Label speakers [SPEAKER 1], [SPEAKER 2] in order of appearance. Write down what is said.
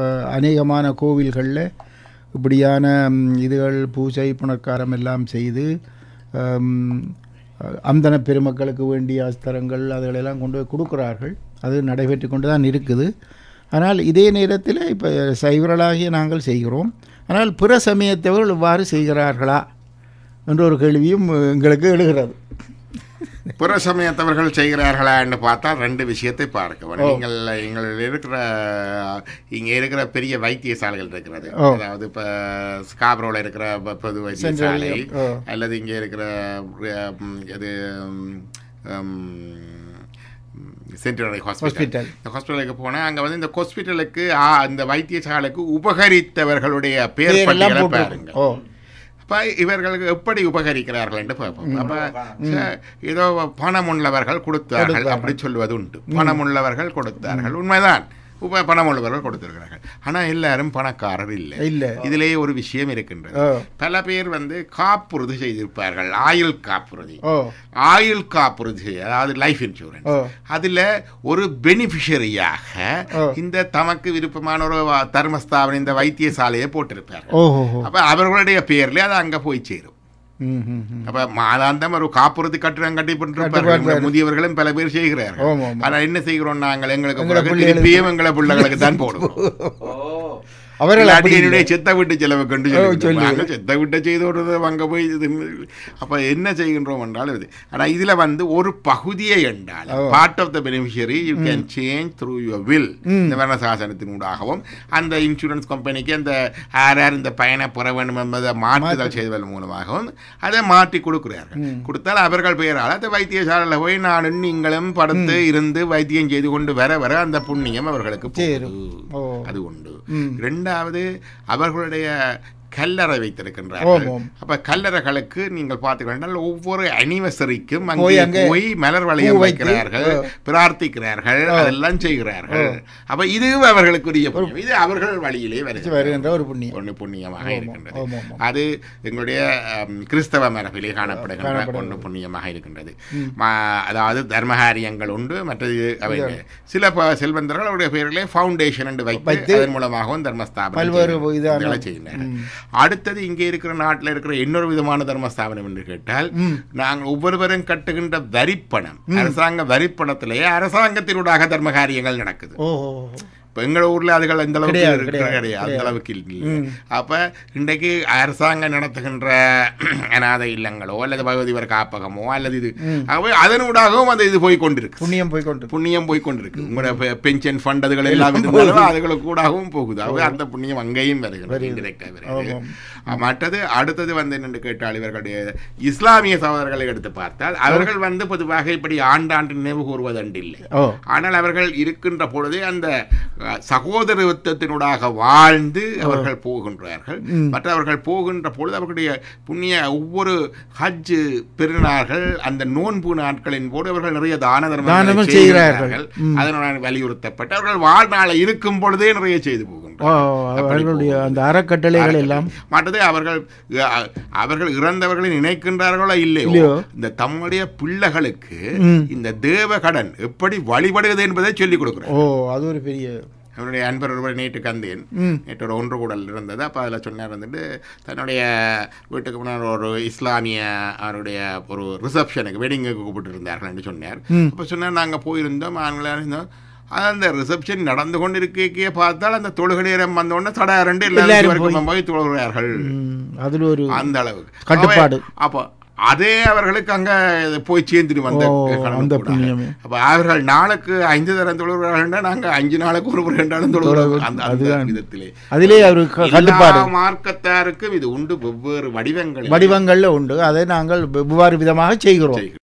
[SPEAKER 1] இப்போ அநேகமான கோவில்களில் இப்படியான இதுகள் பூஜை புனர்க்காரம் எல்லாம் செய்து அந்தன பெருமக்களுக்கு வேண்டிய அஸ்திரங்கள் அதுகளெல்லாம் கொண்டு போய் கொடுக்குறார்கள் அது நடைபெற்று கொண்டு தான் இருக்குது ஆனால் இதே நேரத்தில் இப்போ சைவர்களாகிய நாங்கள் செய்கிறோம் ஆனால் பிற சமயத்தவர்கள் இவ்வாறு செய்கிறார்களா என்ற ஒரு கேள்வியும் எங்களுக்கு எழுகிறது புற சமயத்தவர்கள் செய்கிறார்களா என்று பார்த்தா ரெண்டு விஷயத்தை பார்க்க நீங்கள் எங்கள் இருக்கிற இங்கே இருக்கிற பெரிய வைத்தியசாலைகள் இருக்கிறது அதாவது இப்போ ஸ்காப்ரோவில் இருக்கிற பொது வைத்தியசாலை அல்லது இங்கே இருக்கிற இது சென்ட்ரல் ஹாஸ்பிட்டல் இந்த ஹாஸ்பிட்டலுக்கு போனேன் அங்கே வந்து இந்த ஹாஸ்பிட்டலுக்கு அந்த வைத்தியசாலைக்கு உபகரித்தவர்களுடைய பேர் பாருங்கள் பாருங்க அப்போ இவர்களுக்கு எப்படி உபகரிக்கிறார்கள் என்று பார்ப்போம் அப்போ ஏதோ பணம் உள்ளவர்கள் கொடுத்தார்கள் அப்படி சொல்வது உண்டு பணம் உள்ளவர்கள் கொடுத்தார்கள் உண்மைதான் பணம் உள்ளவர்கள் கொடுத்திருக்கிறார்கள் ஆனால் எல்லாரும் பணக்காரர் இல்லை இல்லை இதிலேயே ஒரு விஷயம் இருக்கின்றது பல பேர் வந்து காப்புறுதி செய்திருப்பார்கள் ஆயுள் காப்புறுதி ஆயுள் காப்புறுதி அதாவது லைஃப் இன்சூரன்ஸ் அதில் ஒரு பெனிஃபிஷரியாக இந்த தமக்கு விருப்பமான ஒரு தர்மஸ்தாபனம் இந்த வைத்தியசாலையை போட்டிருப்பார்கள் அப்போ அவர்களுடைய பேரில் அது அங்கே போய் சேரும் அப்ப மாதாந்தம் ஒரு காப்புறுதி கட்டிடம் கட்டிப்பட்டு முதியவர்களும் பல பேர் செய்கிறார்கள் ஆனா என்ன செய்கிறோம் நாங்கள் எங்களுக்கு பிள்ளைகளுக்கு தான் போடுவோம் அவர்கள் அடியனுடைய செத்த வீட்டு செலவை கண்டு சொல்லி செத்த வீட்டை செய்து விடுறது அங்கே போய் இது என்ன செய்கின்றோம் என்றாலும் இது ஆனால் இதில் வந்து ஒரு பகுதியை என்றால் part of the beneficiary you can change through your will இந்த வர்ணசாசனத்தின் ஊடாகவும் அந்த இன்சூரன்ஸ் கம்பெனிக்கு அந்த யார் யார் இந்த பயனை பெற வேண்டும் என்பதை மாற்றுதல் செய்வதன் மூலமாகவும் அதை மாற்றி கொடுக்கிறார்கள் கொடுத்தால் அவர்கள் பெயரால் அந்த வைத்தியசாலையில் போய் நான் நீங்களும் படுத்து இருந்து வைத்தியம் செய்து கொண்டு வர வர அந்த புண்ணியம் அவர்களுக்கு அது உண்டு ரெண்டு இரண்டாவது அவர்களுடைய கல்லறை வைத்திருக்கின்றார்கள் அப்ப கல்லறைகளுக்கு நீங்கள் பார்த்தீங்கன்னா ஒவ்வொரு அனிவர்சரிக்கும் அங்கே போய் மலர் வளையம் வைக்கிறார்கள் பிரார்த்திக்கிறார்கள் அதெல்லாம் செய்கிறார்கள் அப்ப இது அவர்களுக்குரிய புண்ணியம் இது அவர்கள் வழியிலே வருகின்ற ஒரு புண்ணியம் ஒன்று புண்ணியமாக இருக்கின்றது அது எங்களுடைய கிறிஸ்தவ மரபிலே காணப்படுகின்ற ஒன்று புண்ணியமாக இருக்கின்றது அதாவது தர்மகாரியங்கள் உண்டு மற்றது அவை சில செல்வந்தர்கள் அவருடைய பெயர்களே ஃபவுண்டேஷன் என்று வைத்து அதன் மூலமாகவும் தர்மஸ்தாபனம் செய்கின்றனர் அடுத்தது இங்கே இருக்கிற நாட்டில் இருக்கிற இன்னொரு விதமான தர்மஸ்தாபனம் என்று கேட்டால் நாங்கள் ஒவ்வொருவரும் கட்டுகின்ற வரிப்பணம் அரசாங்க வரிப்பணத்திலேயே அரசாங்கத்தினுடைய தர்ம காரியங்கள் நடக்குது இப்போ எங்களோட ஊரில் அதுகள் அந்த அளவுக்கு கிடையாது அந்த அளவுக்கு இல்லை அப்போ இன்றைக்கு அரசாங்கம் நடத்துகின்ற அனாதை இல்லங்களோ அல்லது பகவதிவர் காப்பகமோ அல்லது இது அதன் ஊடாகவும் அந்த இது போய் கொண்டிருக்கு புண்ணியம் போய் கொண்டு புண்ணியம் போய் கொண்டிருக்கு உங்களோட பென்ஷன் ஃபண்ட் அதுகள் எல்லாம் அதுகளுக்கு கூடாகவும் போகுது அவை அந்த புண்ணியம் அங்கேயும் வருகிறது மற்றது அடுத்தது வந்து என்னென்று கேட்டால் இவர்களுடைய இஸ்லாமிய சகோதரர்களை எடுத்து பார்த்தால் அவர்கள் வந்து பொதுவாக இப்படி ஆண்டாண்டு நினைவு கூறுவதண்டு இல்லை ஆனால் அவர்கள் இருக்கின்ற பொழுதே அந்த சகோதரத்துவத்தினுடாக வாழ்ந்து அவர்கள் போகின்றார்கள் மற்றவர்கள் போகின்ற பொழுது அவர்களுடைய புண்ணிய ஒவ்வொரு ஹஜ் பெருநாள்கள் அந்த நோன்பு நாட்களின் போது அவர்கள் நிறைய தான செய்கிறார்கள் அதனுடன் வலியுறுத்தப்பட்டு அவர்கள் வாழ்நாளை இருக்கும் பொழுதே நிறைய செய்து போகின்றனர் அந்த அறக்கட்டளைகள் எல்லாம் மற்றது அவர்கள் அவர்கள் இறந்தவர்களை நினைக்கின்றார்களோ இல்லையோ இந்த தம்முடைய பிள்ளைகளுக்கு இந்த தேவ கடன் எப்படி வழிபடுவது என்பதை சொல்லிக் கொடுக்குறோம் ஓ அது ஒரு பெரிய என்னுடைய அன்பர் ஒருவர் நேற்று கந்தேன் நேற்று ஒரு ஒன்று கூடல் இருந்தது அப்போ அதில் சொன்னார் வந்துட்டு தன்னுடைய வீட்டுக்கு முன்னாடி ஒரு இஸ்லாமிய அவருடைய ஒரு ரிசப்ஷனுக்கு கூப்பிட்டு இருந்தார்கள் என்று சொன்னார் அப்போ சொன்னார் நாங்கள் போயிருந்தோம் ஆண்களாக இருந்தோம் அந்த ரிசப்ஷன் நடந்து கொண்டு இருக்கே பார்த்தால் அந்த வந்த வந்தோடனே தடா ரெண்டு எல்லாருக்கும் போய் தொழுகிறார்கள் அதில் ஒரு அந்த அளவுக்கு கட்டுப்பாடு அப்போ அதே அவர்களுக்கு அங்கே போய் சேர்ந்துட்டு வந்த அப்போ அவர்கள் நாளுக்கு ஐந்து தரம் தொழுகிறார்கள் நாங்கள் அஞ்சு நாளுக்கு ஒரு முறை ரெண்டாலும் தொழுகிறோம் அந்த விதத்திலே அதிலே அவருக்கு மார்க்கத்தாருக்கும் இது உண்டு வெவ்வேறு வடிவங்கள் வடிவங்களில் உண்டு அதை நாங்கள் வெவ்வேறு விதமாக செய்கிறோம்